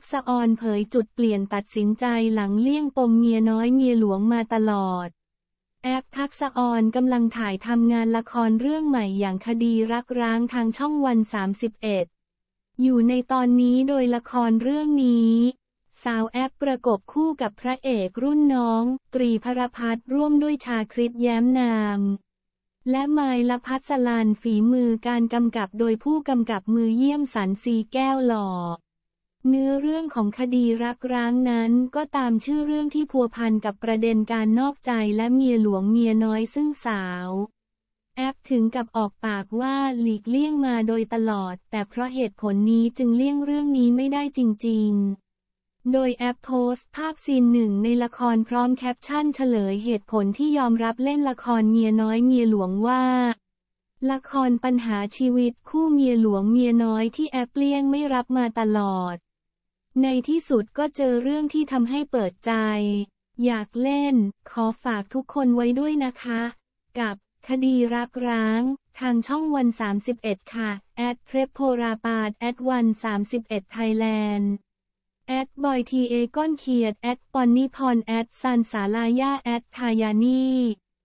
กษออนเผยจุดเปลี่ยนตัดสินใจหลังเลี่ยงปมเมียน้อยเมียหลวงมาตลอด แอปทักษออนกำลังถ่ายทำงานละครเรื่องใหม่อย่างคดีรักร้างทางช่องวัน 31 อยู่ในตอนนี้โดยละครเรื่องนี้ สาวแอปประกบคู่กับพระเอกรุ่นน้อง ตรีพรพัฒร่วมด้วยชาคริตแย้มนาม และไมลพัฒสลานฝีมือการกำกับโดยผู้กำกับมือเยี่ยมสันสีแก้วหล่อเนื้อเรื่องของคดีรักร้างนั้นก็ตามชื่อเรื่องที่พัวพันกับประเด็นการนอกใจและเมียหลวงเมียน้อยซึ่งสาว แอปถึงกับออกปากว่าหลีกเลี่ยงมาโดยตลอด แต่เพราะเหตุผลนี้จึงเลี่ยงเรื่องนี้ไม่ได้จริง ๆ โดยแอปโพสต์ภาพซีนหนึ่งในละครพร้อมแคปชั่นเฉลยเหตุผลที่ยอมรับเล่นละครเมียน้อยเมียหลวงว่า ละครปัญหาชีวิตคู่เมียหลวงเมียน้อยที่แอปเลี่ยงไม่รับมาตลอดในที่สุดก็เจอเรื่องที่ทำให้เปิดใจ อยากเล่น ขอฝากทุกคนไว้ด้วยนะคะ กับ คดีรักร้าง ทางช่องวัน31ค่ะแอดเพรพโพราปาดแอดวัน31ไทยแลนด์แอดบอยทีเอก้อนเขียดแอดปอนนิพรแอดซันสาลายาแอดทายานี